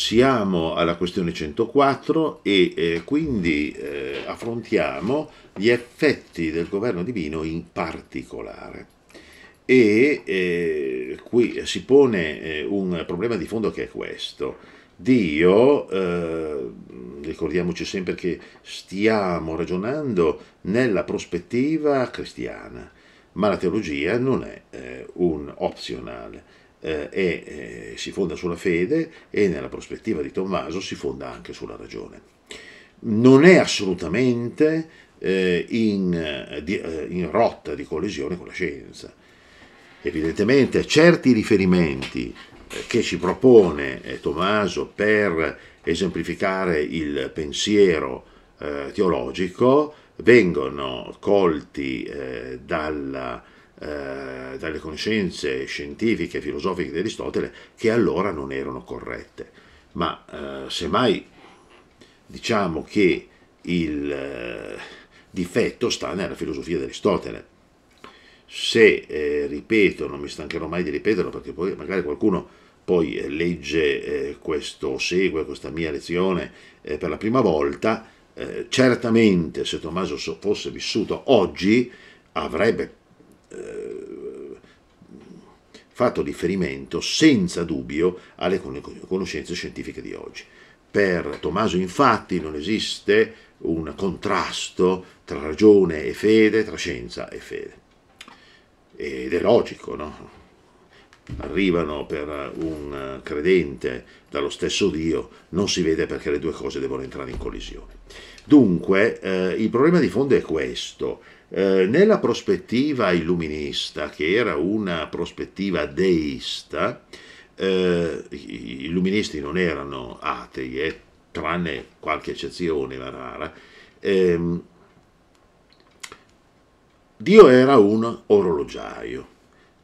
siamo alla questione 104 e eh, quindi eh, affrontiamo gli effetti del governo divino in particolare. E eh, qui si pone eh, un problema di fondo che è questo. Dio, eh, ricordiamoci sempre che stiamo ragionando nella prospettiva cristiana, ma la teologia non è eh, un opzionale eh, e, eh, si fonda sulla fede e nella prospettiva di Tommaso si fonda anche sulla ragione. Non è assolutamente eh, in, eh, di, eh, in, rotta di collisione con la scienza. Evidentemente certi riferimenti eh, che ci propone Tommaso per esemplificare il pensiero teologico vengono colti dalla eh, dalle conoscenze scientifiche e filosofiche di Aristotele che allora non erano corrette. Ma eh, semmai diciamo che il eh, difetto sta nella filosofia di Aristotele. Se, eh, ripeto, non mi stancherò mai di ripeterlo perché poi magari qualcuno poi eh, legge questo, segue questa mia lezione per la prima volta, certamente se Tommaso fosse vissuto oggi avrebbe eh, fatto riferimento senza dubbio alle conoscenze scientifiche di oggi. Per Tommaso infatti non esiste un contrasto tra ragione e fede, tra scienza e fede. Ed è logico, no? Arrivano per un credente dallo stesso Dio, non si vede perché le due cose devono entrare in collisione. Dunque, eh, il problema di fondo è questo eh, nella prospettiva illuminista, che era una prospettiva deista, eh, gli illuministi non erano atei, eh, tranne qualche eccezione, ma rara, ehm, Dio era un orologiaio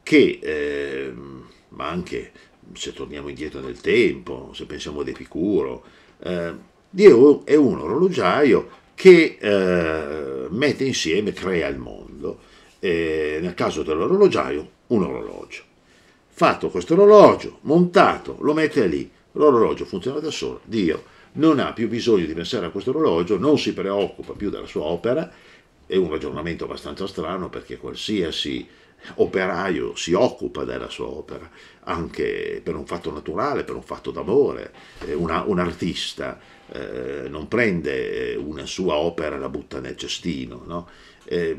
che, ehm, ma anche se torniamo indietro nel tempo, se pensiamo ad Epicuro, eh, Dio è un orologiaio che eh, mette insieme, crea il mondo. Eh, nel caso dell'orologiaio, un orologio. Fatto questo orologio, montato, lo mette lì, l'orologio funziona da solo, Dio non ha più bisogno di pensare a questo orologio, non si preoccupa più della sua opera, è un ragionamento abbastanza strano perché qualsiasi operaio si occupa della sua opera, anche per un fatto naturale, per un fatto d'amore. Eh, una, un artista eh, non prende eh, una sua opera e la butta nel cestino, no? eh,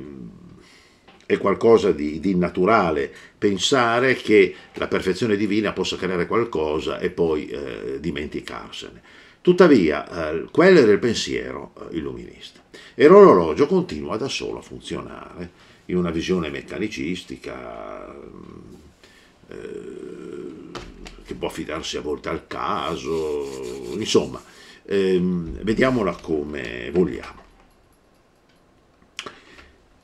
è qualcosa di, di innaturale pensare che la perfezione divina possa creare qualcosa e poi eh, dimenticarsene. Tuttavia, eh, quello era eh, il pensiero illuminista e l'orologio continua da solo a funzionare in una visione meccanicistica eh, che può affidarsi a volte al caso, insomma, ehm, vediamola come vogliamo.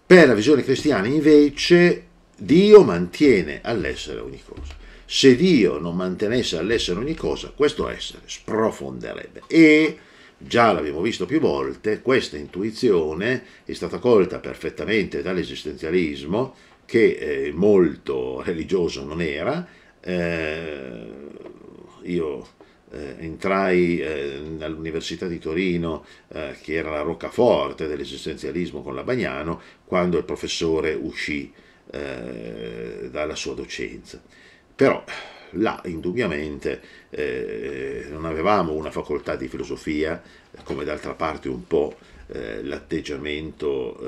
Per la visione cristiana invece Dio mantiene all'essere ogni cosa. Se Dio non mantenesse all'essere ogni cosa, questo essere sprofonderebbe e Già l'abbiamo visto più volte, questa intuizione è stata colta perfettamente dall'esistenzialismo, che eh, molto religioso non era. Eh, io eh, entrai eh, all'Università di Torino, eh, che era la roccaforte dell'esistenzialismo con la Bagnano, quando il professore uscì eh, dalla sua docenza. Però là indubbiamente eh, non avevamo una facoltà di filosofia, come d'altra parte un po' eh, l'atteggiamento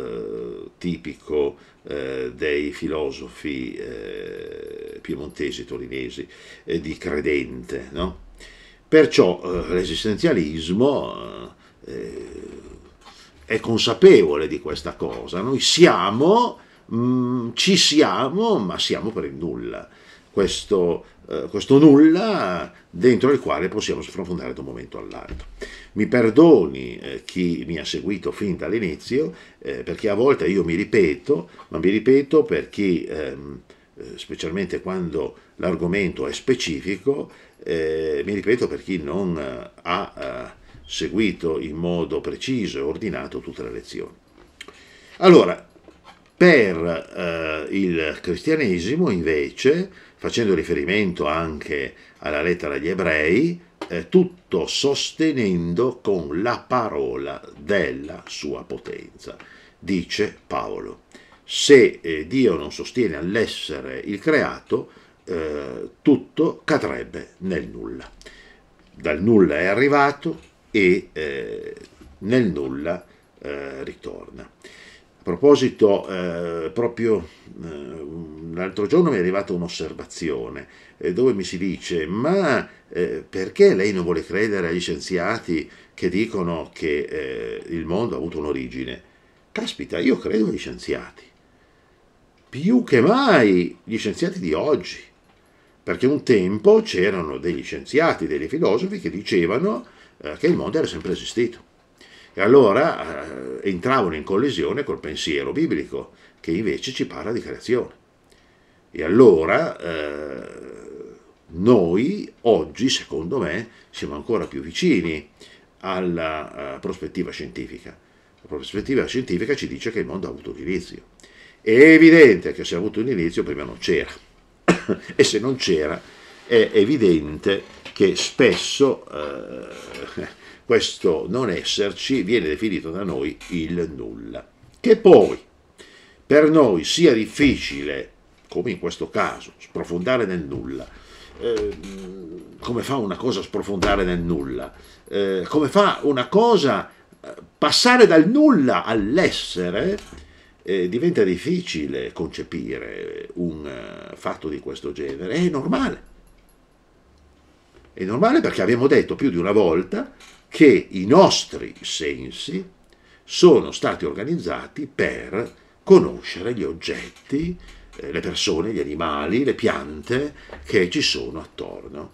eh, tipico eh, dei filosofi eh, piemontesi, torinesi, eh, di credente. No? Perciò l'esistenzialismo è consapevole di questa cosa, noi siamo, mh, mm, ci siamo, ma siamo per il nulla. Questo eh, questo nulla dentro il quale possiamo sprofondare da un momento all'altro. Mi perdoni eh, chi mi ha seguito fin dall'inizio, eh, perché a volte io mi ripeto, ma mi ripeto perché, ehm, eh, specialmente quando l'argomento è specifico, eh, mi ripeto per chi non ha seguito in modo preciso e ordinato tutte le lezioni. Allora, per il cristianesimo invece facendo riferimento anche alla lettera agli ebrei, eh, tutto sostenendo con la parola della sua potenza, dice Paolo. Se eh, Dio non sostiene all'essere il creato, eh, tutto cadrebbe nel nulla. Dal nulla è arrivato e eh, nel nulla eh, ritorna proposito, eh, proprio eh, l'altro giorno mi è arrivata un'osservazione eh, dove mi si dice ma eh, perché lei non vuole credere agli scienziati che dicono che eh, il mondo ha avuto un'origine? Caspita, io credo agli scienziati. Più che mai gli scienziati di oggi. Perché un tempo c'erano degli scienziati, dei filosofi che dicevano eh, che il mondo era sempre esistito e allora eh, entravano in collisione col pensiero biblico, che invece ci parla di creazione. E allora eh, noi oggi, secondo me, siamo ancora più vicini alla uh, prospettiva scientifica. La prospettiva scientifica ci dice che il mondo ha avuto un inizio. È evidente che se ha avuto un inizio prima non c'era. e se non c'era, è evidente che spesso... Uh, questo non esserci viene definito da noi il nulla. Che poi per noi sia difficile, come in questo caso, sprofondare nel nulla, eh, come fa una cosa sprofondare nel nulla, eh, come fa una cosa eh, passare dal nulla all'essere, eh, diventa difficile concepire un uh, fatto di questo genere, è normale. È normale perché abbiamo detto più di una volta che i nostri sensi sono stati organizzati per conoscere gli oggetti, eh, le persone, gli animali, le piante che ci sono attorno.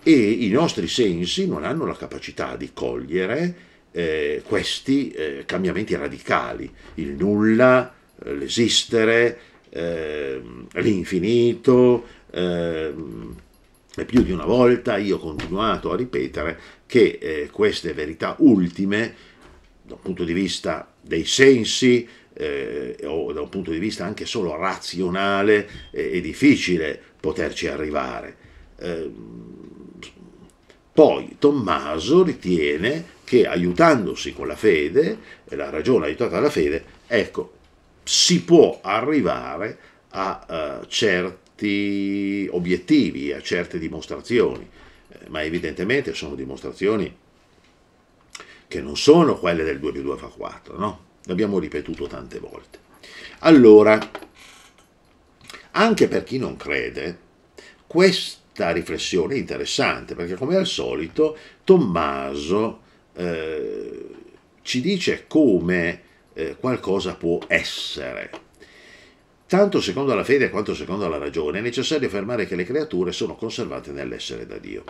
E i nostri sensi non hanno la capacità di cogliere eh, questi eh, cambiamenti radicali, il nulla, eh, l'esistere, eh, l'infinito. Ehm, più di una volta io ho continuato a ripetere che eh, queste verità ultime, da un punto di vista dei sensi, eh, o da un punto di vista anche solo razionale, eh, è difficile poterci arrivare. Ehm, poi Tommaso ritiene che aiutandosi con la fede, la ragione aiutata dalla fede, ecco, si può arrivare a eh, certi obiettivi, a certe dimostrazioni ma evidentemente sono dimostrazioni che non sono quelle del 2 più 2 fa 4, no? L'abbiamo ripetuto tante volte. Allora, anche per chi non crede, questa riflessione è interessante, perché come al solito Tommaso eh, ci dice come eh, qualcosa può essere tanto secondo la fede quanto secondo la ragione, è necessario affermare che le creature sono conservate nell'essere da Dio.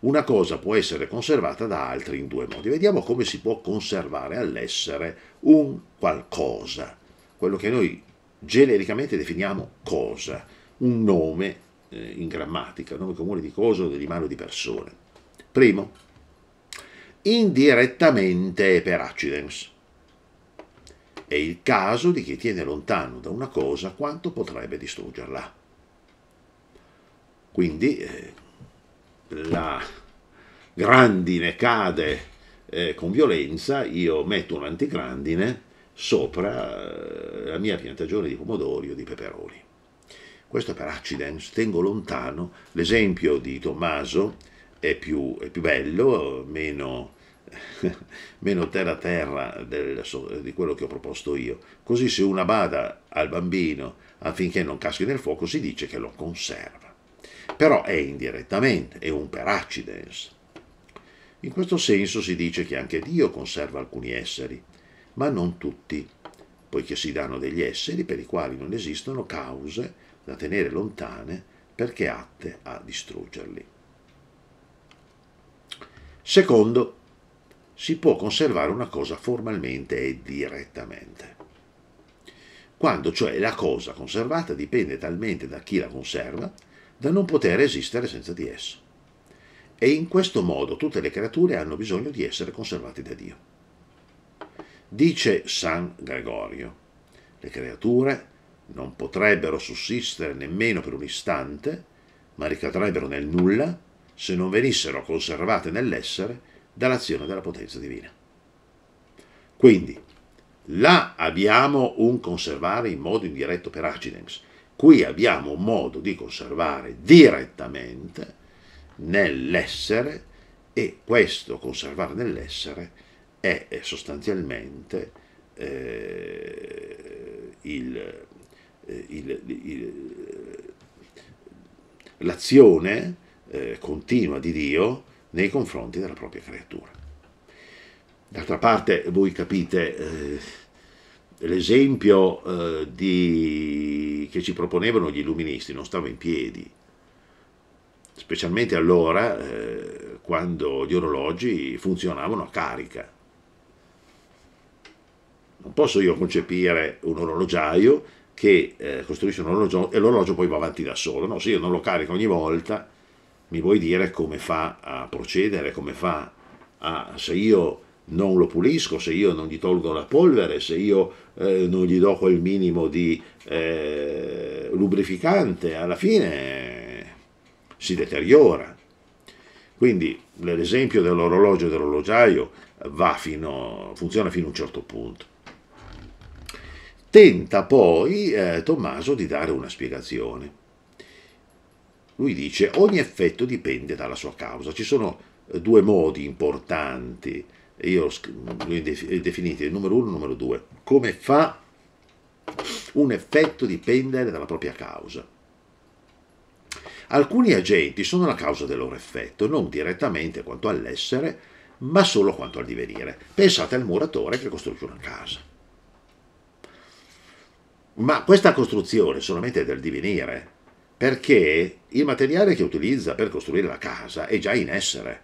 Una cosa può essere conservata da altri in due modi. Vediamo come si può conservare all'essere un qualcosa, quello che noi genericamente definiamo cosa, un nome eh, in grammatica, nome comune di cosa o di mano di persone. Primo, indirettamente per accidens è il caso di chi tiene lontano da una cosa quanto potrebbe distruggerla. Quindi eh, la grandine cade eh, con violenza, io metto un antigrandine sopra eh, la mia piantagione di pomodori o di peperoni. Questo è per accidents, tengo lontano, l'esempio di Tommaso è più, è più bello, meno meno terra terra del, di quello che ho proposto io. Così se una bada al bambino affinché non caschi nel fuoco si dice che lo conserva. Però è indirettamente, è un per accidens. In questo senso si dice che anche Dio conserva alcuni esseri, ma non tutti, poiché si danno degli esseri per i quali non esistono cause da tenere lontane perché atte a distruggerli. Secondo, si può conservare una cosa formalmente e direttamente. Quando cioè la cosa conservata dipende talmente da chi la conserva da non poter esistere senza di esso. E in questo modo tutte le creature hanno bisogno di essere conservate da Dio. Dice San Gregorio, le creature non potrebbero sussistere nemmeno per un istante, ma ricadrebbero nel nulla se non venissero conservate nell'essere dall'azione della potenza divina. Quindi, là abbiamo un conservare in modo indiretto per acidems, qui abbiamo un modo di conservare direttamente nell'essere e questo conservare nell'essere è, sostanzialmente eh, eh l'azione eh, continua di Dio nei confronti della propria creatura. D'altra parte voi capite eh, l'esempio eh, di, che ci proponevano gli illuministi non stava in piedi, specialmente allora eh, quando gli orologi funzionavano a carica. Non posso io concepire un orologiaio che eh, costruisce un orologio e l'orologio poi va avanti da solo, no? Se io non lo carico ogni volta mi vuoi dire come fa a procedere, come fa a, se io non lo pulisco, se io non gli tolgo la polvere, se io eh, non gli do quel minimo di eh, lubrificante, alla fine eh, si deteriora. Quindi l'esempio dell'orologio e dell'orologiaio fino, funziona fino a un certo punto. Tenta poi eh, Tommaso di dare una spiegazione. Lui dice ogni effetto dipende dalla sua causa. Ci sono eh, due modi importanti, io li ho definiti il numero uno e il numero due. Come fa un effetto dipendere dalla propria causa? Alcuni agenti sono la causa del loro effetto, non direttamente quanto all'essere, ma solo quanto al divenire. Pensate al muratore che costruisce una casa. Ma questa costruzione solamente del divenire perché il materiale che utilizza per costruire la casa è già in essere.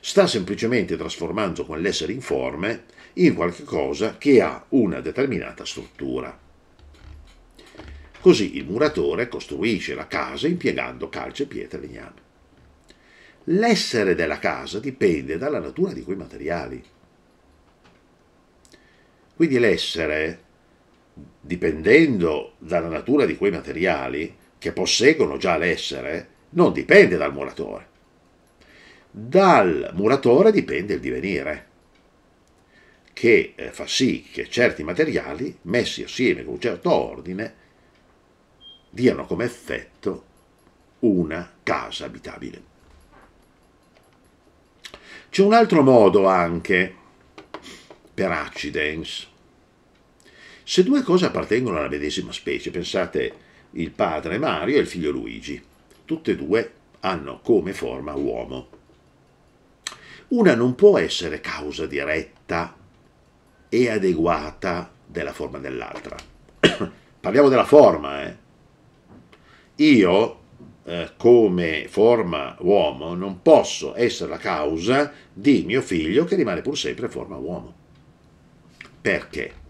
Sta semplicemente trasformando quell'essere informe in qualcosa che ha una determinata struttura. Così il muratore costruisce la casa impiegando calce, pietre e legname. L'essere della casa dipende dalla natura di quei materiali. Quindi l'essere, dipendendo dalla natura di quei materiali, che posseggono già l'essere, non dipende dal muratore. Dal muratore dipende il divenire, che eh, fa sì che certi materiali, messi assieme con un certo ordine, diano come effetto una casa abitabile. C'è un altro modo anche per accidents. Se due cose appartengono alla medesima specie, pensate il padre Mario e il figlio Luigi. Tutte e due hanno come forma uomo. Una non può essere causa diretta e adeguata della forma dell'altra. Parliamo della forma, eh? Io, eh, come forma uomo, non posso essere la causa di mio figlio che rimane pur sempre forma uomo. Perché?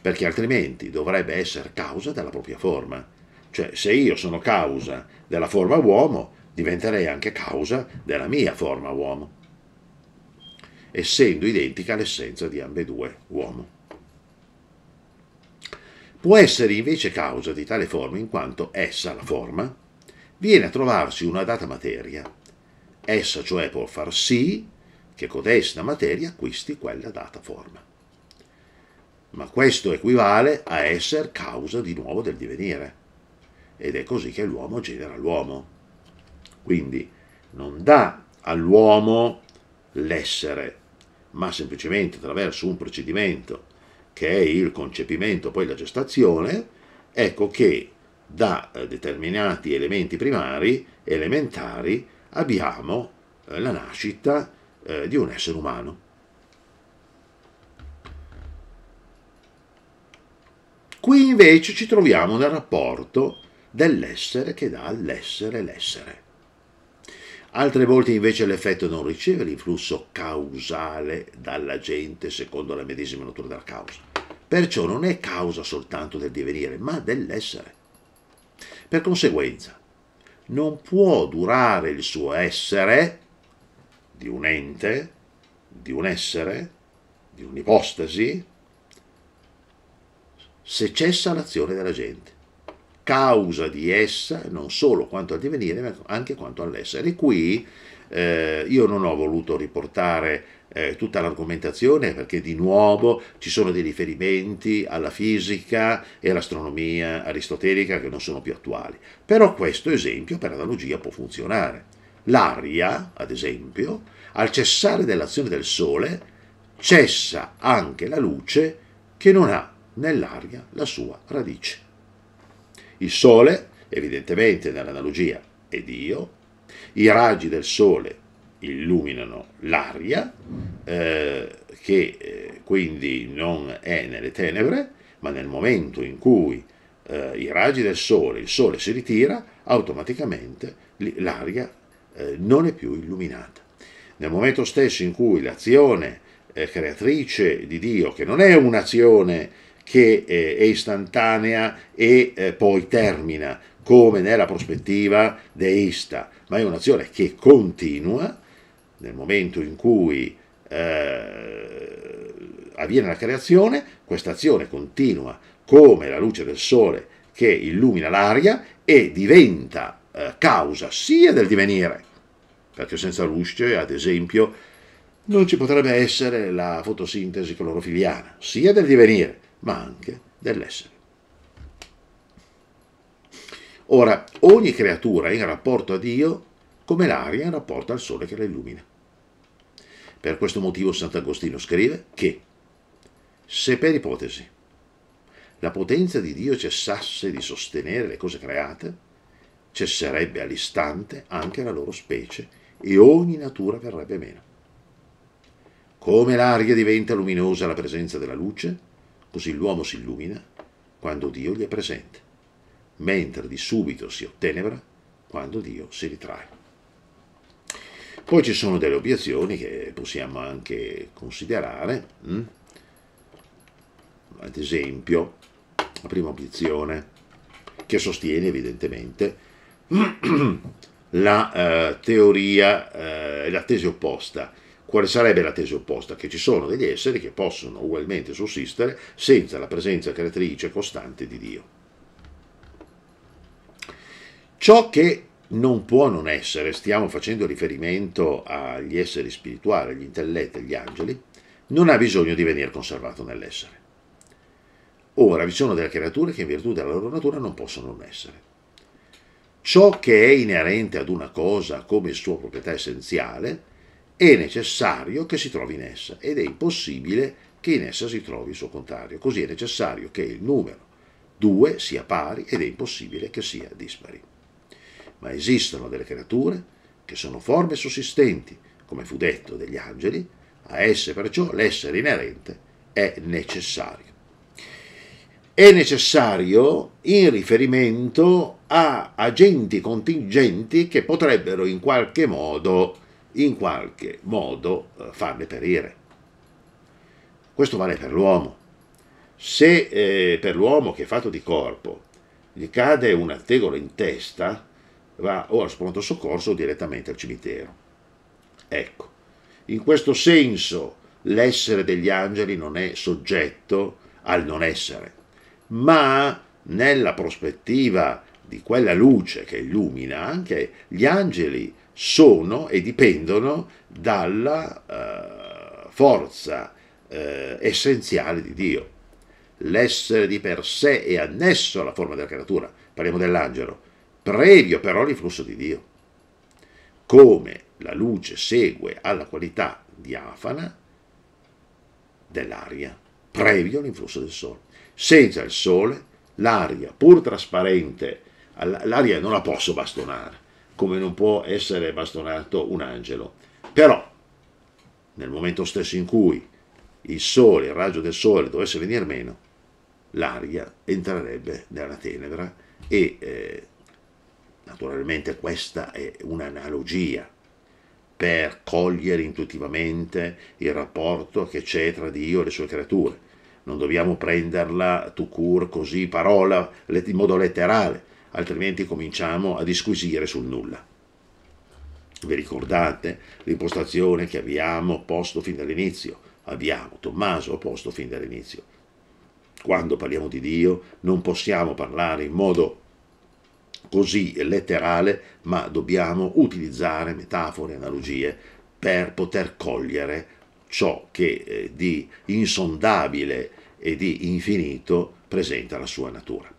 perché altrimenti dovrebbe essere causa della propria forma. Cioè, se io sono causa della forma uomo, diventerei anche causa della mia forma uomo, essendo identica l'essenza di ambedue uomo. Può essere invece causa di tale forma in quanto essa, la forma, viene a trovarsi una data materia. Essa cioè può far sì che codesta materia acquisti quella data forma ma questo equivale a essere causa di nuovo del divenire. Ed è così che l'uomo genera l'uomo. Quindi non dà all'uomo l'essere, ma semplicemente attraverso un procedimento che è il concepimento, poi la gestazione, ecco che da eh, determinati elementi primari, elementari, abbiamo eh, la nascita eh, di un essere umano. Qui invece ci troviamo nel rapporto dell'essere che dà all'essere l'essere. Altre volte invece l'effetto non riceve l'influsso causale dalla gente secondo la medesima natura della causa. Perciò non è causa soltanto del divenire, ma dell'essere. Per conseguenza, non può durare il suo essere di un ente, di un essere, di un'ipostasi, se cessa l'azione della gente, causa di essa non solo quanto al divenire, ma anche quanto all'essere. E Qui eh, io non ho voluto riportare eh, tutta l'argomentazione perché di nuovo ci sono dei riferimenti alla fisica e all'astronomia aristotelica che non sono più attuali. Però questo esempio per analogia può funzionare. L'aria, ad esempio, al cessare dell'azione del Sole, cessa anche la luce che non ha nell'aria la sua radice. Il Sole, evidentemente nell'analogia, è Dio, i raggi del Sole illuminano l'aria, eh, che eh, quindi non è nelle tenebre, ma nel momento in cui eh, i raggi del Sole, il Sole si ritira, automaticamente l'aria eh, non è più illuminata. Nel momento stesso in cui l'azione eh, creatrice di Dio, che non è un'azione che eh, è istantanea e eh, poi termina, come nella prospettiva deista, ma è un'azione che continua nel momento in cui eh, avviene la creazione, questa azione continua come la luce del sole che illumina l'aria e diventa eh, causa sia del divenire, perché senza luce, ad esempio, non ci potrebbe essere la fotosintesi clorofiliana, sia del divenire, ma anche dell'essere. Ora, ogni creatura è in rapporto a Dio come l'aria è in rapporto al sole che la illumina. Per questo motivo Sant'Agostino scrive che se per ipotesi la potenza di Dio cessasse di sostenere le cose create, cesserebbe all'istante anche la loro specie e ogni natura verrebbe meno. Come l'aria diventa luminosa alla presenza della luce, Così l'uomo si illumina quando Dio gli è presente, mentre di subito si ottenebra quando Dio si ritrae. Poi ci sono delle obiezioni che possiamo anche considerare, mm? ad esempio la prima obiezione che sostiene evidentemente la eh, teoria, eh, la tesi opposta, quale sarebbe la tesi opposta? Che ci sono degli esseri che possono ugualmente sussistere senza la presenza creatrice costante di Dio. Ciò che non può non essere, stiamo facendo riferimento agli esseri spirituali, agli intelletti, agli angeli, non ha bisogno di venire conservato nell'essere. Ora vi sono delle creature che in virtù della loro natura non possono non essere. Ciò che è inerente ad una cosa come sua proprietà essenziale è necessario che si trovi in essa ed è impossibile che in essa si trovi il suo contrario. Così è necessario che il numero 2 sia pari ed è impossibile che sia dispari. Ma esistono delle creature che sono forme sussistenti, come fu detto, degli angeli, a esse perciò l'essere inerente è necessario. È necessario in riferimento a agenti contingenti che potrebbero in qualche modo in qualche modo eh, farle perire. Questo vale per l'uomo. Se eh, per l'uomo che è fatto di corpo gli cade una tegola in testa, va o al pronto soccorso o direttamente al cimitero. Ecco, in questo senso l'essere degli angeli non è soggetto al non essere, ma nella prospettiva di quella luce che illumina anche gli angeli sono e dipendono dalla eh, forza eh, essenziale di Dio. L'essere di per sé è annesso alla forma della creatura, parliamo dell'angelo, previo però all'influsso di Dio. Come la luce segue alla qualità diafana dell'aria, previo all'influsso del sole. Senza il sole l'aria, pur trasparente, l'aria non la posso bastonare come non può essere bastonato un angelo. Però, nel momento stesso in cui il sole, il raggio del sole dovesse venire meno, l'aria entrerebbe nella tenebra e eh, naturalmente questa è un'analogia per cogliere intuitivamente il rapporto che c'è tra Dio e le sue creature. Non dobbiamo prenderla tu cur così parola in modo letterale, altrimenti cominciamo a disquisire sul nulla. Vi ricordate l'impostazione che abbiamo posto fin dall'inizio? Abbiamo, Tommaso ha posto fin dall'inizio. Quando parliamo di Dio non possiamo parlare in modo così letterale, ma dobbiamo utilizzare metafore, analogie per poter cogliere ciò che eh, di insondabile e di infinito presenta la sua natura.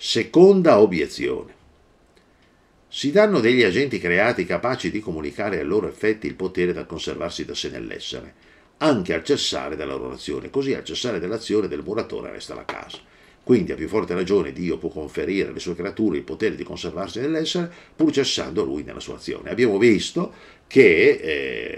Seconda obiezione. Si danno degli agenti creati capaci di comunicare ai loro effetti il potere da conservarsi da sé nell'essere, anche al cessare della loro azione, così al cessare dell'azione del muratore resta la casa. Quindi a più forte ragione Dio può conferire alle sue creature il potere di conservarsi nell'essere pur cessando lui nella sua azione. Abbiamo visto che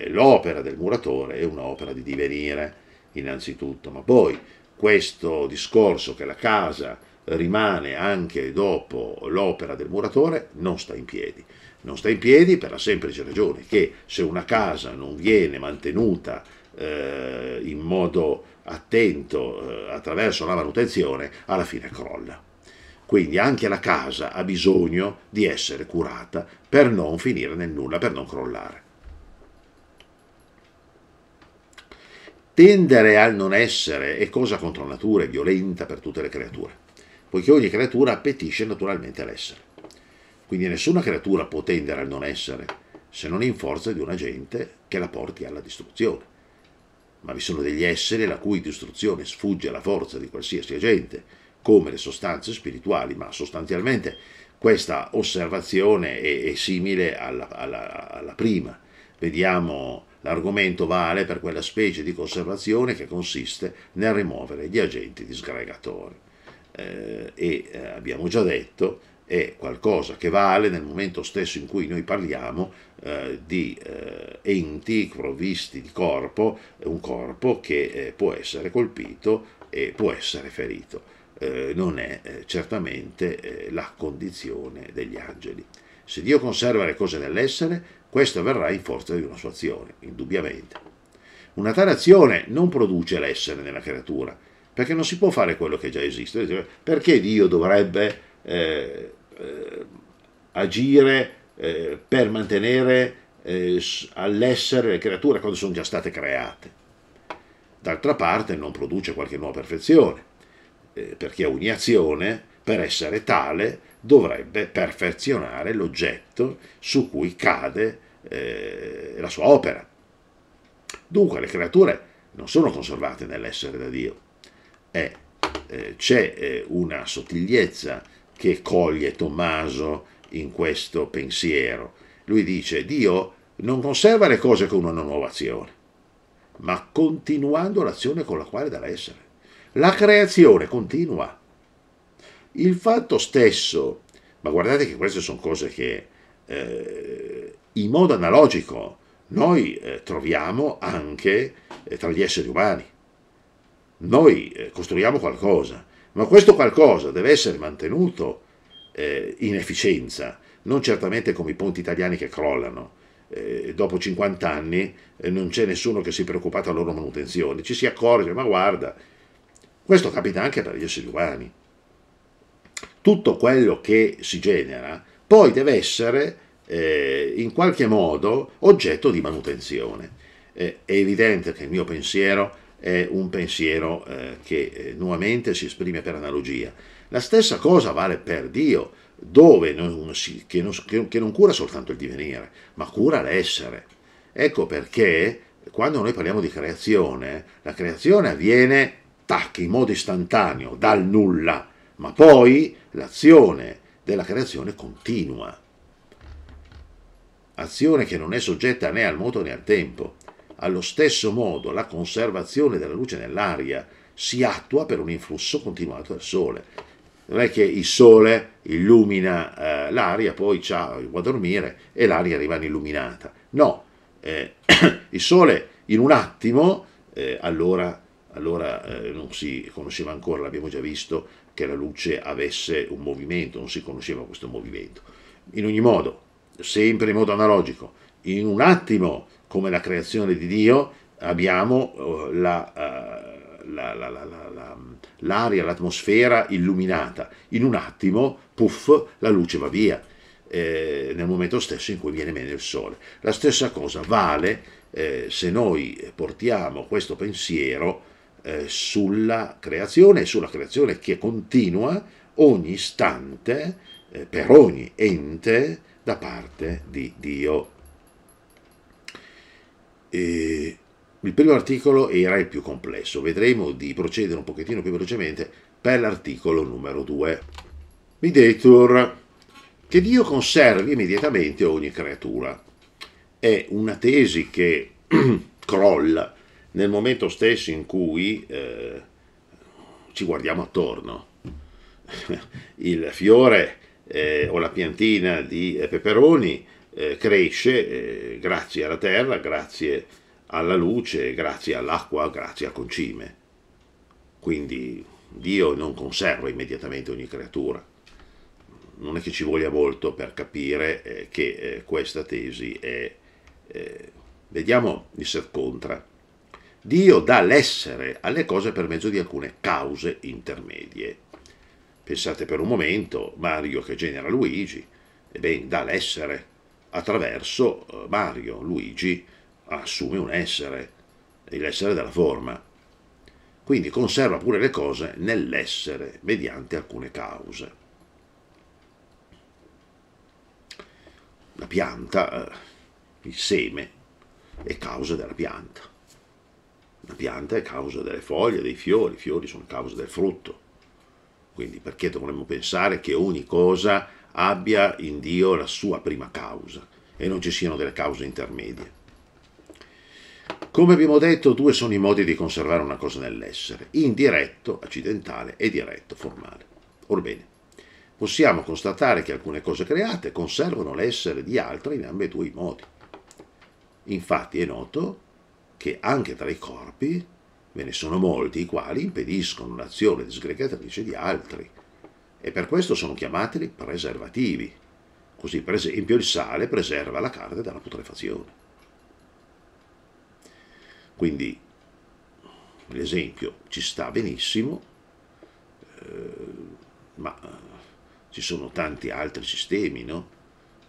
eh, l'opera del muratore è un'opera di divenire innanzitutto, ma poi questo discorso che la casa rimane anche dopo l'opera del muratore, non sta in piedi. Non sta in piedi per la semplice ragione che se una casa non viene mantenuta eh, in modo attento eh, attraverso la manutenzione, alla fine crolla. Quindi anche la casa ha bisogno di essere curata per non finire nel nulla, per non crollare. Tendere al non essere è cosa contro natura e violenta per tutte le creature poiché ogni creatura appetisce naturalmente l'essere. Quindi nessuna creatura può tendere al non essere, se non in forza di un agente che la porti alla distruzione. Ma vi sono degli esseri la cui distruzione sfugge alla forza di qualsiasi agente, come le sostanze spirituali, ma sostanzialmente questa osservazione è, è simile alla, alla, alla prima. Vediamo L'argomento vale per quella specie di conservazione che consiste nel rimuovere gli agenti disgregatori eh, e eh, abbiamo già detto è qualcosa che vale nel momento stesso in cui noi parliamo eh, di eh, enti provvisti di corpo, un corpo che eh, può essere colpito e può essere ferito. Eh, non è certamente la condizione degli angeli. Se Dio conserva le cose dell'essere, questo avverrà in forza di una sua azione, indubbiamente. Una tale azione non produce l'essere nella creatura, perché non si può fare quello che già esiste. Perché Dio dovrebbe eh, eh, agire eh, per mantenere eh, all'essere le creature quando sono già state create? D'altra parte non produce qualche nuova perfezione, eh, perché ogni azione, per essere tale, dovrebbe perfezionare l'oggetto su cui cade eh, la sua opera. Dunque le creature non sono conservate nell'essere da Dio, è eh, c'è eh, una sottigliezza che coglie Tommaso in questo pensiero. Lui dice Dio non conserva le cose con una nuova azione, ma continuando l'azione con la quale deve essere. La creazione continua. Il fatto stesso, ma guardate che queste sono cose che eh, in modo analogico noi eh, troviamo anche eh, tra gli esseri umani noi eh, costruiamo qualcosa, ma questo qualcosa deve essere mantenuto eh, in efficienza, non certamente come i ponti italiani che crollano. Eh, dopo 50 anni eh, non c'è nessuno che si è preoccupato della loro manutenzione, ci si accorge, ma guarda, questo capita anche per gli esseri umani. Tutto quello che si genera poi deve essere eh, in qualche modo oggetto di manutenzione. Eh, è evidente che il mio pensiero è un pensiero eh, che eh, nuovamente si esprime per analogia. La stessa cosa vale per Dio, dove non si, che, non, che, che non cura soltanto il divenire, ma cura l'essere. Ecco perché quando noi parliamo di creazione, la creazione avviene tac, in modo istantaneo, dal nulla, ma poi l'azione della creazione continua. Azione che non è soggetta né al moto né al tempo allo stesso modo la conservazione della luce nell'aria si attua per un influsso continuato del sole. Non è che il sole illumina eh, l'aria, poi va a dormire e l'aria rimane illuminata. No, eh, il sole in un attimo, eh, allora, allora eh, non si conosceva ancora, l'abbiamo già visto, che la luce avesse un movimento, non si conosceva questo movimento. In ogni modo, sempre in modo analogico, in un attimo come la creazione di Dio, abbiamo eh, eh, la, la, la, l'aria, l'atmosfera illuminata. In un attimo, puff, la luce va via, eh, nel momento stesso in cui viene meno il sole. La stessa cosa vale eh, se noi portiamo questo pensiero eh, sulla creazione, sulla creazione che continua ogni istante, eh, per ogni ente, da parte di Dio e il primo articolo era il più complesso, vedremo di procedere un pochettino più velocemente per l'articolo numero 2. Videtur, che Dio conservi immediatamente ogni creatura. È una tesi che crolla nel momento stesso in cui eh, ci guardiamo attorno. Il fiore eh, o la piantina di eh, peperoni eh, cresce eh, grazie alla terra, grazie alla luce, grazie all'acqua, grazie al concime. Quindi Dio non conserva immediatamente ogni creatura. Non è che ci voglia molto per capire eh, che eh, questa tesi è... Eh, vediamo di ser contra. Dio dà l'essere alle cose per mezzo di alcune cause intermedie. Pensate per un momento, Mario che genera Luigi, ebbene, dà l'essere attraverso eh, Mario, Luigi assume un essere, l'essere della forma. Quindi conserva pure le cose nell'essere mediante alcune cause. La pianta, eh, il seme, è causa della pianta. La pianta è causa delle foglie, dei fiori, i fiori sono causa del frutto. Quindi perché dovremmo pensare che ogni cosa abbia in Dio la sua prima causa e non ci siano delle cause intermedie. Come abbiamo detto, due sono i modi di conservare una cosa nell'essere, indiretto, accidentale e diretto, formale. Orbene, possiamo constatare che alcune cose create conservano l'essere di altre in ambedue i modi. Infatti è noto che anche tra i corpi ve ne sono molti i quali impediscono l'azione disgregatrice di altri, e per questo sono chiamateli preservativi. Così per esempio il sale preserva la carne dalla putrefazione. Quindi l'esempio ci sta benissimo, eh, ma eh, ci sono tanti altri sistemi, no?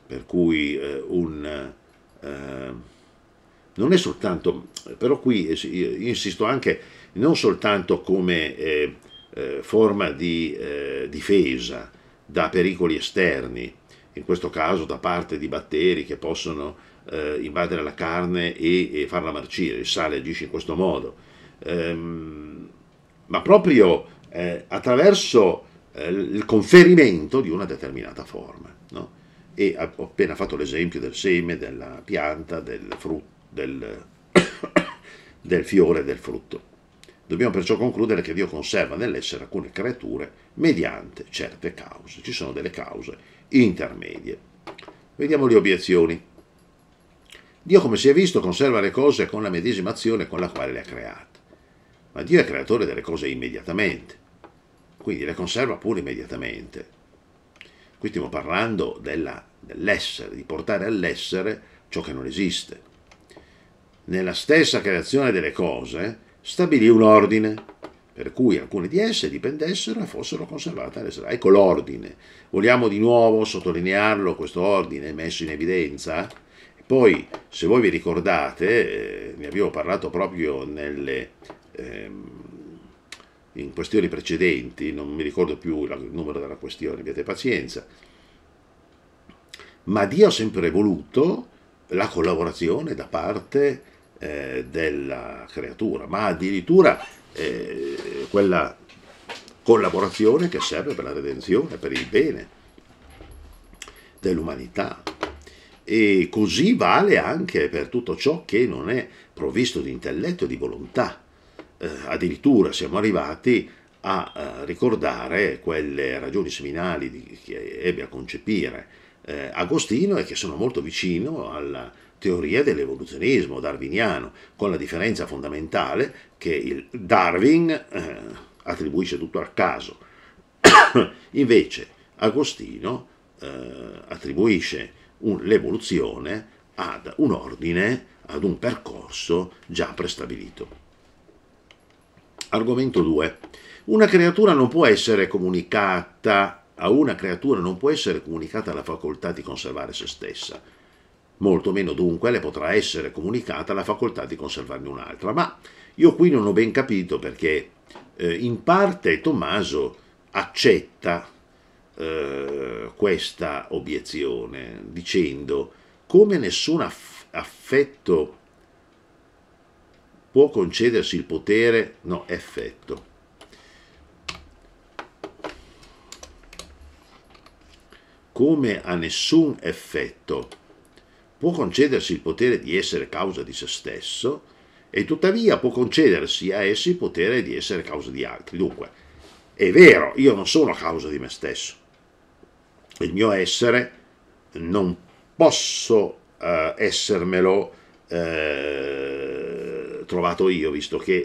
Per cui eh, un... Eh, non è soltanto, però qui eh, io insisto anche, non soltanto come eh, eh, forma di eh, difesa da pericoli esterni, in questo caso da parte di batteri che possono eh, invadere la carne e, e, farla marcire, il sale agisce in questo modo, ehm, ma proprio eh, attraverso eh, il conferimento di una determinata forma. No? E ho appena fatto l'esempio del seme, della pianta, del, frutto, del, del fiore, del frutto. Dobbiamo perciò concludere che Dio conserva nell'essere alcune creature mediante certe cause. Ci sono delle cause intermedie. Vediamo le obiezioni. Dio, come si è visto, conserva le cose con la medesima azione con la quale le ha create. Ma Dio è creatore delle cose immediatamente, quindi le conserva pure immediatamente. Qui stiamo parlando dell'essere, di portare all'essere ciò che non esiste. Nella stessa creazione delle cose, stabilì un ordine per cui alcune di esse dipendessero e fossero conservate all'estero. Ecco l'ordine. Vogliamo di nuovo sottolinearlo, questo ordine messo in evidenza? poi, se voi vi ricordate, eh, ne avevo parlato proprio nelle, ehm, in questioni precedenti, non mi ricordo più il numero della questione, abbiate pazienza, ma Dio ha sempre voluto la collaborazione da parte eh, della creatura, ma addirittura eh, quella collaborazione che serve per la redenzione, per il bene dell'umanità. E così vale anche per tutto ciò che non è provvisto di intelletto e di volontà. Eh, addirittura siamo arrivati a eh, ricordare quelle ragioni seminali di, che ebbe a concepire eh, Agostino e che sono molto vicino alla teoria dell'evoluzionismo darwiniano, con la differenza fondamentale che il Darwin eh, attribuisce tutto al caso. Invece Agostino eh, attribuisce un, l'evoluzione ad un ordine, ad un percorso già prestabilito. Argomento 2. Una creatura non può essere comunicata a una creatura non può essere comunicata la facoltà di conservare se stessa. Molto meno dunque le potrà essere comunicata la facoltà di conservarne un'altra. Ma io qui non ho ben capito perché eh, in parte Tommaso accetta eh, questa obiezione dicendo come nessun aff affetto può concedersi il potere, no, effetto. Come a nessun effetto può concedersi il potere di essere causa di se stesso e tuttavia può concedersi a essi il potere di essere causa di altri. Dunque, è vero, io non sono causa di me stesso, il mio essere non posso eh, essermelo eh, trovato io, visto che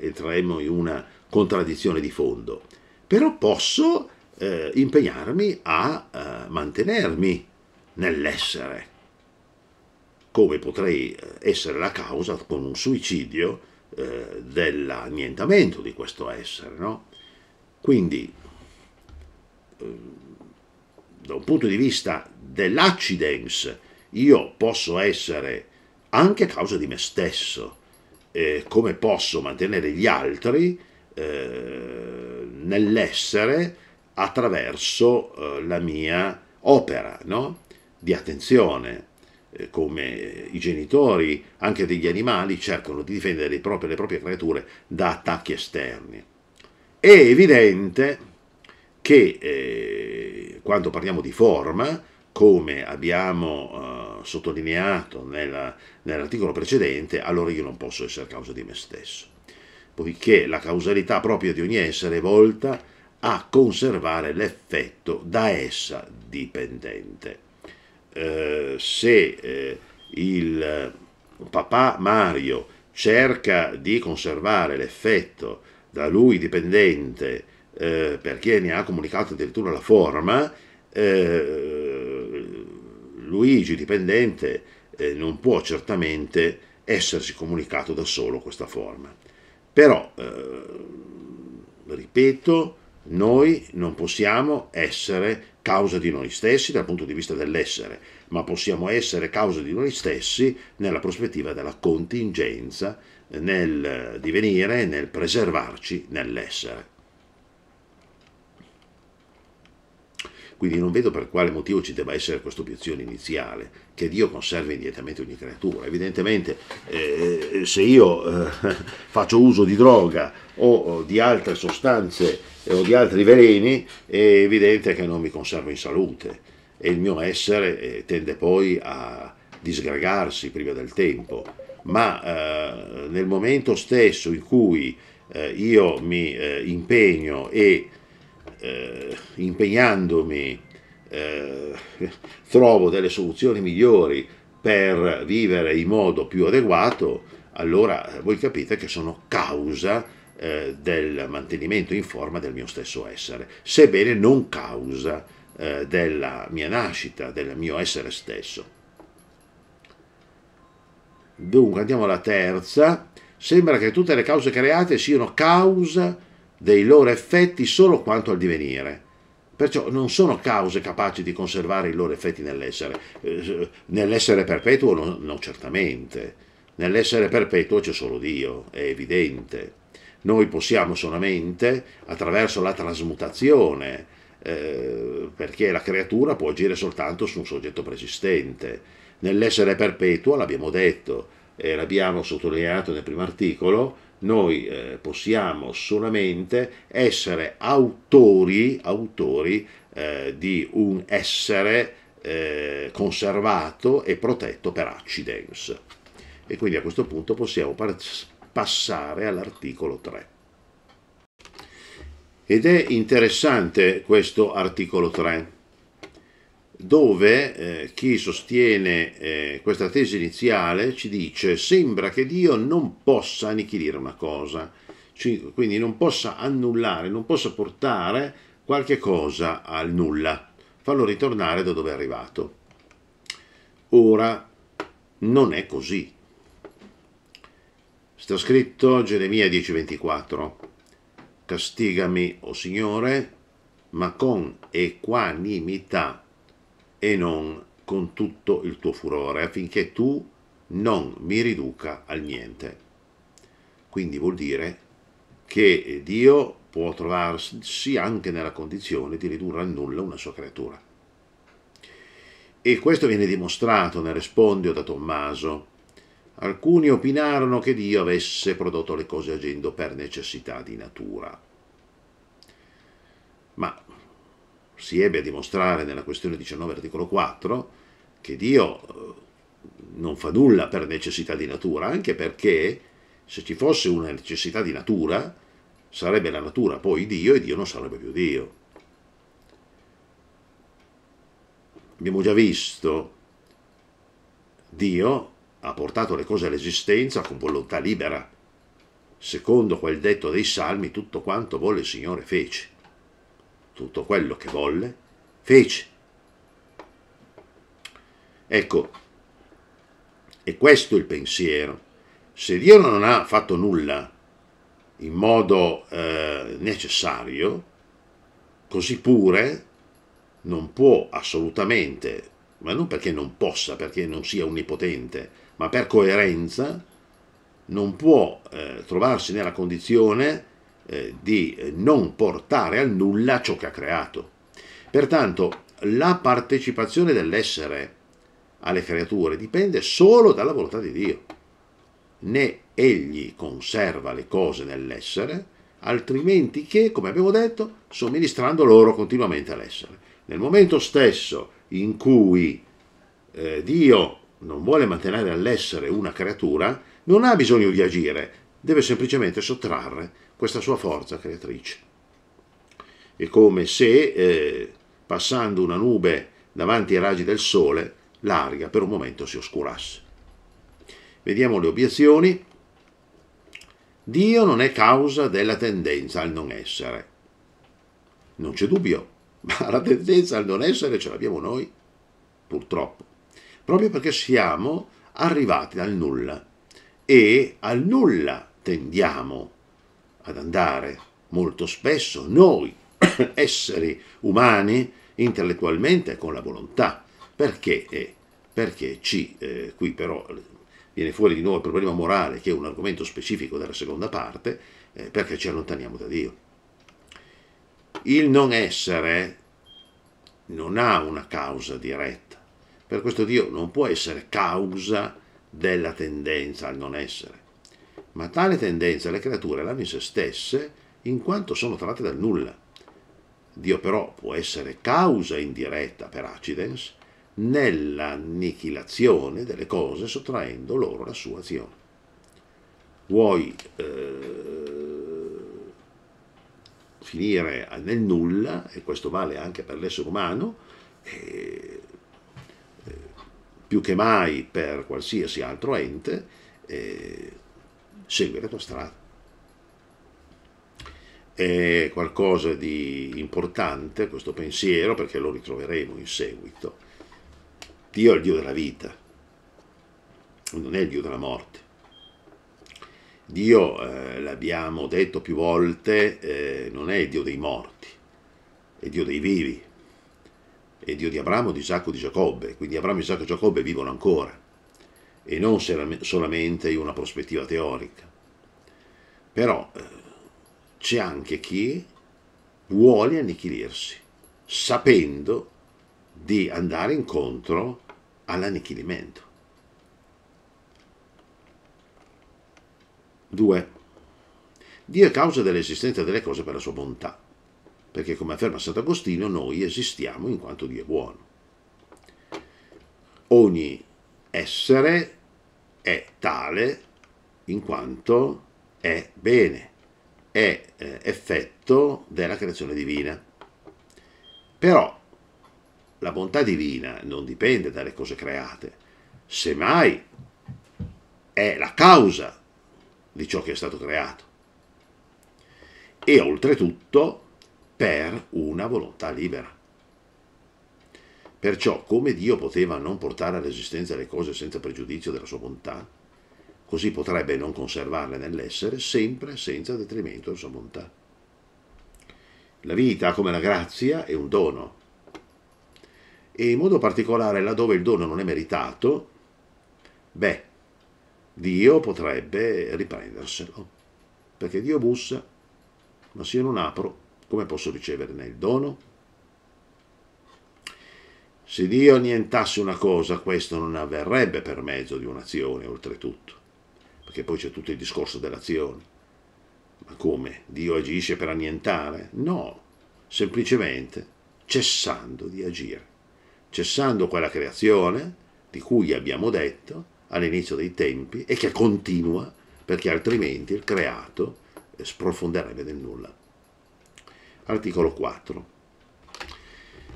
eh, entreremmo in una contraddizione di fondo, però posso eh, impegnarmi a eh, mantenermi nell'essere come potrei essere la causa con un suicidio eh, dell'annientamento di questo essere. No? Quindi, eh, da un punto di vista dell'accidens, io posso essere anche causa di me stesso, eh, come posso mantenere gli altri eh, nell'essere attraverso eh, la mia opera no? di attenzione, eh, come i genitori, anche degli animali, cercano di difendere le proprie, le proprie creature da attacchi esterni. È evidente che eh, quando parliamo di forma, come abbiamo eh, sottolineato nella, nell'articolo precedente, allora io non posso essere causa di me stesso, poiché la causalità propria di ogni essere è volta a conservare l'effetto da essa dipendente. Eh, se eh, il eh, papà Mario cerca di conservare l'effetto da lui dipendente eh, perché ne ha comunicato addirittura la forma, eh, Luigi dipendente non può certamente essersi comunicato da solo questa forma. Però, ripeto, noi non possiamo essere causa di noi stessi dal punto di vista dell'essere, ma possiamo essere causa di noi stessi nella prospettiva della contingenza, nel divenire, nel preservarci nell'essere. Quindi non vedo per quale motivo ci debba essere questa obiezione iniziale, che Dio conserva indietamente ogni creatura. Evidentemente eh, se io eh, faccio uso di droga o, di altre sostanze o di altri veleni, è evidente che non mi conservo in salute e il mio essere eh, tende poi a disgregarsi prima del tempo. Ma eh, nel momento stesso in cui eh, io mi impegno e eh, impegnandomi eh, trovo delle soluzioni migliori per vivere in modo più adeguato, allora eh, voi capite che sono causa eh, del mantenimento in forma del mio stesso essere, sebbene non causa eh, della mia nascita, del mio essere stesso. Dunque andiamo alla terza. Sembra che tutte le cause create siano causa dei loro effetti solo quanto al divenire. Perciò non sono cause capaci di conservare i loro effetti nell'essere. Eh, nell'essere perpetuo no, no, certamente. Nell'essere perpetuo c'è solo Dio, è evidente. Noi possiamo solamente, attraverso la trasmutazione, eh, perché la creatura può agire soltanto su un soggetto preesistente. Nell'essere perpetuo, l'abbiamo detto e l'abbiamo sottolineato nel primo articolo, noi eh, possiamo solamente essere autori, autori eh, di un essere eh, conservato e protetto per accidents. E quindi a questo punto possiamo passare all'articolo 3. Ed è interessante questo articolo 3 dove eh, chi sostiene eh, questa tesi iniziale ci dice sembra che Dio non possa annichilire una cosa, ci, quindi non possa annullare, non possa portare qualche cosa al nulla, farlo ritornare da dove è arrivato. Ora, non è così. Sta scritto Geremia 10:24, castigami, o oh Signore, ma con equanimità e non con tutto il tuo furore, affinché tu non mi riduca al niente. Quindi vuol dire che Dio può trovarsi anche nella condizione di ridurre a nulla una sua creatura. E questo viene dimostrato nel respondio da Tommaso. Alcuni opinarono che Dio avesse prodotto le cose agendo per necessità di natura. Ma si ebbe a dimostrare nella questione 19 articolo 4 che Dio eh, non fa nulla per necessità di natura, anche perché se ci fosse una necessità di natura, sarebbe la natura poi Dio e Dio non sarebbe più Dio. Abbiamo già visto, Dio ha portato le cose all'esistenza con volontà libera. Secondo quel detto dei salmi, tutto quanto volle il Signore fece tutto quello che volle, fece. Ecco, e questo è il pensiero. Se Dio non ha fatto nulla in modo eh, necessario, così pure non può assolutamente, ma non perché non possa, perché non sia onnipotente, ma per coerenza, non può eh, trovarsi nella condizione eh, di non portare al nulla ciò che ha creato. Pertanto la partecipazione dell'essere alle creature dipende solo dalla volontà di Dio. Né egli conserva le cose nell'essere, altrimenti che, come abbiamo detto, somministrando loro continuamente all'essere. Nel momento stesso in cui eh, Dio non vuole mantenere all'essere una creatura, non ha bisogno di agire, deve semplicemente sottrarre questa sua forza creatrice. È come se, eh, passando una nube davanti ai raggi del sole, l'aria per un momento si oscurasse. Vediamo le obiezioni. Dio non è causa della tendenza al non essere. Non c'è dubbio, ma la tendenza al non essere ce l'abbiamo noi, purtroppo, proprio perché siamo arrivati al nulla e al nulla tendiamo ad andare molto spesso noi, esseri umani, intellettualmente con la volontà. Perché? Eh, perché ci, eh, qui però eh, viene fuori di nuovo il problema morale, che è un argomento specifico della seconda parte, eh, perché ci allontaniamo da Dio. Il non essere non ha una causa diretta, per questo Dio non può essere causa della tendenza al non essere ma tale tendenza le creature l'hanno in se stesse in quanto sono tratte dal nulla. Dio però può essere causa indiretta per accidens nell'annichilazione delle cose sottraendo loro la sua azione. Vuoi eh, finire nel nulla, e questo vale anche per l'essere umano, eh, eh, più che mai per qualsiasi altro ente, eh, segui la tua strada. È qualcosa di importante questo pensiero perché lo ritroveremo in seguito. Dio è il Dio della vita, non è il Dio della morte. Dio, eh, l'abbiamo detto più volte, eh, non è il Dio dei morti, è Dio dei vivi, è Dio di Abramo, di Isacco, di Giacobbe, quindi Abramo, Isacco e Giacobbe vivono ancora e non solamente in una prospettiva teorica. Però eh, c'è anche chi vuole annichilirsi, sapendo di andare incontro all'annichilimento. 2. Dio è causa dell'esistenza delle cose per la sua bontà, perché come afferma Sant'Agostino noi esistiamo in quanto Dio è buono. Ogni essere è tale in quanto è bene, è eh, effetto della creazione divina. Però la bontà divina non dipende dalle cose create, semmai è la causa di ciò che è stato creato. E oltretutto per una volontà libera. Perciò, come Dio poteva non portare all'esistenza le cose senza pregiudizio della sua bontà, così potrebbe non conservarle nell'essere sempre senza detrimento della sua bontà. La vita, come la grazia, è un dono. E in modo particolare laddove il dono non è meritato, beh, Dio potrebbe riprenderselo. Perché Dio bussa, ma se io non apro, come posso riceverne il dono? Se Dio annientasse una cosa, questo non avverrebbe per mezzo di un'azione, oltretutto, perché poi c'è tutto il discorso dell'azione. Ma come? Dio agisce per annientare? No, semplicemente cessando di agire, cessando quella creazione di cui abbiamo detto all'inizio dei tempi e che continua perché altrimenti il creato sprofonderebbe nel nulla. Articolo 4.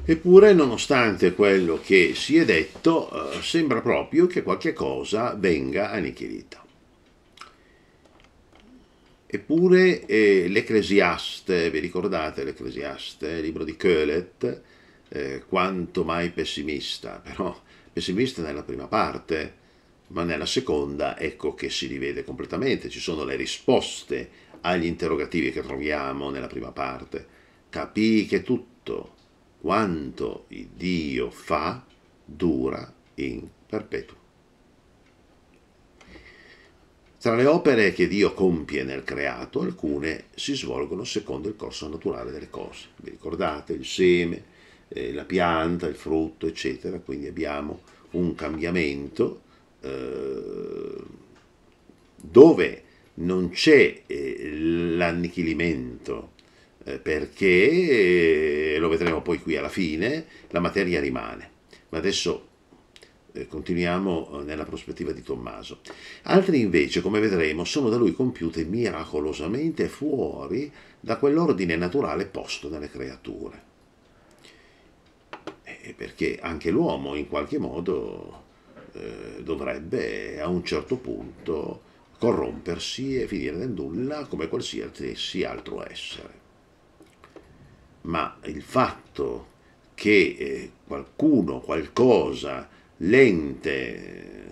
Eppure, nonostante quello che si è detto, eh, sembra proprio che qualche cosa venga annichilita. Eppure eh, l'Ecclesiaste, vi ricordate l'Ecclesiaste, libro di Köhlet, eh, quanto mai pessimista, però pessimista nella prima parte, ma nella seconda ecco che si rivede completamente, ci sono le risposte agli interrogativi che troviamo nella prima parte. Capì che tutto quanto Dio fa dura in perpetuo. Tra le opere che Dio compie nel creato, alcune si svolgono secondo il corso naturale delle cose. Vi ricordate il seme, eh, la pianta, il frutto, eccetera. Quindi abbiamo un cambiamento eh, dove non c'è eh, l'annichilimento eh, perché, eh, lo vedremo poi qui alla fine, la materia rimane. Ma adesso eh, continuiamo nella prospettiva di Tommaso. Altri invece, come vedremo, sono da lui compiute miracolosamente fuori da quell'ordine naturale posto dalle creature. Perché anche l'uomo in qualche modo eh, dovrebbe a un certo punto corrompersi e finire nel nulla come qualsiasi altro essere ma il fatto che eh, qualcuno, qualcosa, l'ente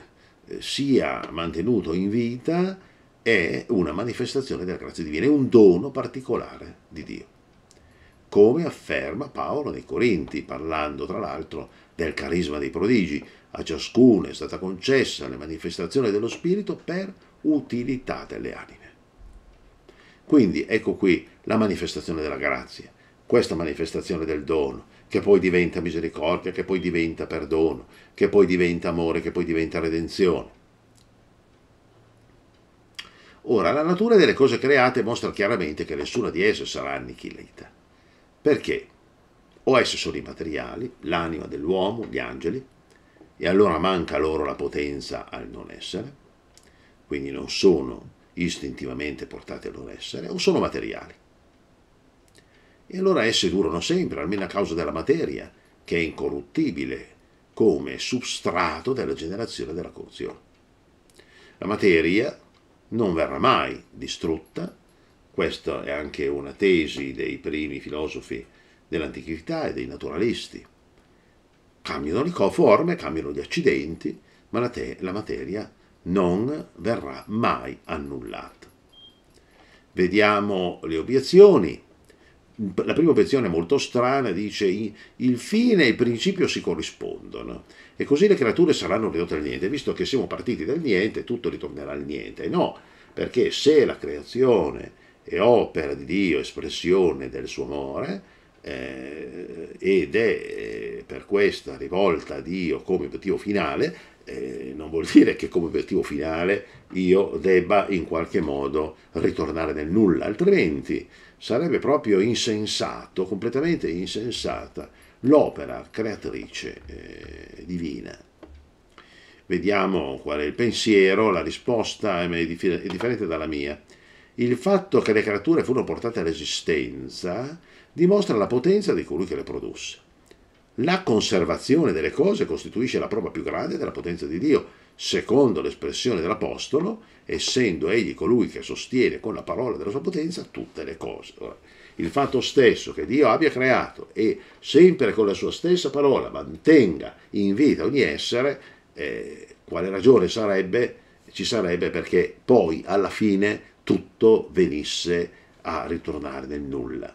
eh, sia mantenuto in vita è una manifestazione della grazia divina, è un dono particolare di Dio. Come afferma Paolo nei Corinti, parlando tra l'altro del carisma dei prodigi, a ciascuno è stata concessa la manifestazione dello Spirito per utilità delle anime. Quindi ecco qui la manifestazione della grazia questa manifestazione del dono, che poi diventa misericordia, che poi diventa perdono, che poi diventa amore, che poi diventa redenzione. Ora, la natura delle cose create mostra chiaramente che nessuna di esse sarà annichilita. Perché? O esse sono immateriali, l'anima dell'uomo, gli angeli, e allora manca loro la potenza al non essere, quindi non sono istintivamente portati a non essere, o sono materiali e allora esse durano sempre, almeno a causa della materia, che è incorruttibile come substrato della generazione della corruzione. La materia non verrà mai distrutta, questa è anche una tesi dei primi filosofi dell'antichità e dei naturalisti. Cambiano le forme, cambiano gli accidenti, ma la, la materia non verrà mai annullata. Vediamo le obiezioni la prima obiezione è molto strana, dice il fine e il principio si corrispondono e così le creature saranno ridotte al niente, visto che siamo partiti dal niente, tutto ritornerà al niente. No, perché se la creazione è opera di Dio, espressione del suo amore, eh, ed è eh, per questa rivolta a Dio come obiettivo finale, eh, non vuol dire che come obiettivo finale io debba in qualche modo ritornare nel nulla, altrimenti sarebbe proprio insensato, completamente insensata, l'opera creatrice eh, divina. Vediamo qual è il pensiero, la risposta eh, è differente dalla mia. Il fatto che le creature furono portate all'esistenza dimostra la potenza di colui che le produsse. La conservazione delle cose costituisce la prova più grande della potenza di Dio, secondo l'espressione dell'Apostolo, essendo egli colui che sostiene con la parola della sua potenza tutte le cose. Ora, il fatto stesso che Dio abbia creato e sempre con la sua stessa parola mantenga in vita ogni essere, eh, quale ragione sarebbe, ci sarebbe perché poi alla fine tutto venisse a ritornare nel nulla.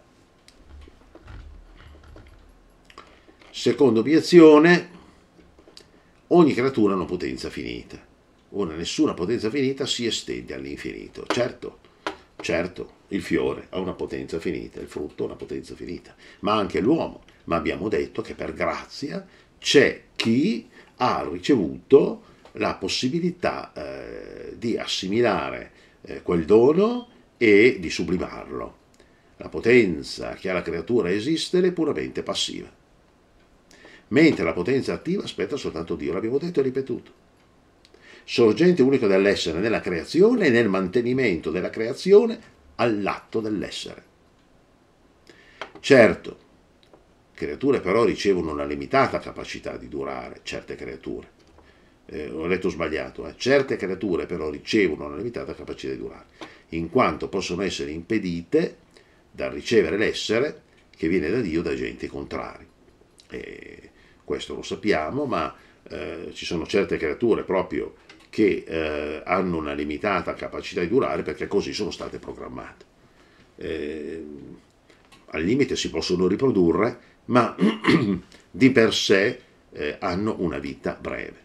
Seconda obiezione, Ogni creatura ha una potenza finita. Ora nessuna potenza finita si estende all'infinito. Certo, certo, il fiore ha una potenza finita, il frutto ha una potenza finita, ma anche l'uomo. Ma abbiamo detto che per grazia c'è chi ha ricevuto la possibilità eh, di assimilare eh, quel dono e di sublimarlo. La potenza che ha la creatura a esistere è puramente passiva mentre la potenza attiva aspetta soltanto Dio, l'abbiamo detto e ripetuto. Sorgente unica dell'essere nella creazione e nel mantenimento della creazione all'atto dell'essere. Certo, creature però ricevono una limitata capacità di durare, certe creature. Eh, ho letto sbagliato, eh. certe creature però ricevono una limitata capacità di durare, in quanto possono essere impedite dal ricevere l'essere che viene da Dio da agenti contrari. Eh, questo lo sappiamo, ma eh, ci sono certe creature proprio che eh, hanno una limitata capacità di durare perché così sono state programmate. Eh, al limite si possono riprodurre, ma di per sé eh, hanno una vita breve.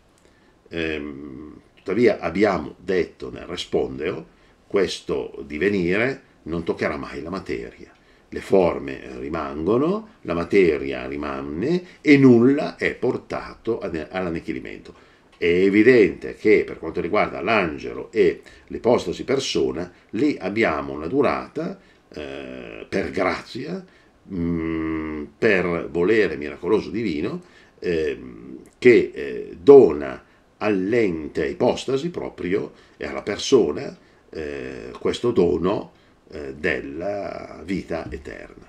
Ehm, tuttavia abbiamo detto nel rispondeo, questo divenire non toccherà mai la materia le forme rimangono, la materia rimane e nulla è portato all'annichilimento. È evidente che per quanto riguarda l'angelo e l'ipostasi persona, lì abbiamo una durata eh, per grazia, mh, mm, per volere miracoloso divino, eh, che eh, dona all'ente ipostasi proprio e alla persona eh, questo dono eh, della vita eterna.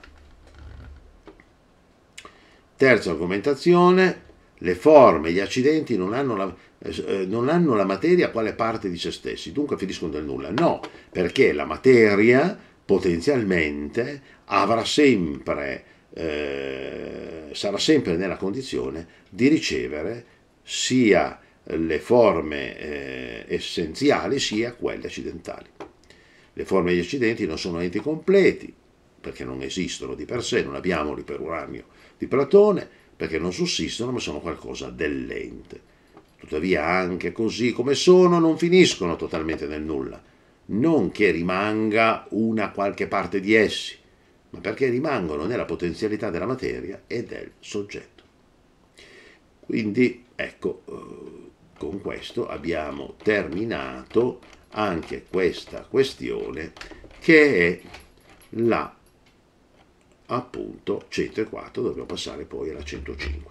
Terza argomentazione, le forme, gli accidenti non hanno, la, eh, eh, non hanno la materia quale parte di se stessi, dunque finiscono nel nulla. No, perché la materia potenzialmente avrà sempre, eh, sarà sempre nella condizione di ricevere sia le forme eh, essenziali sia quelle accidentali. Le forme accidenti non sono enti completi, perché non esistono di per sé, non abbiamo l'iperuranio di Platone, perché non sussistono ma sono qualcosa dell'ente. Tuttavia anche così come sono non finiscono totalmente nel nulla, non che rimanga una qualche parte di essi, ma perché rimangono nella potenzialità della materia e del soggetto. Quindi ecco, eh, con questo abbiamo terminato anche questa questione che è la appunto 104 dobbiamo passare poi alla 105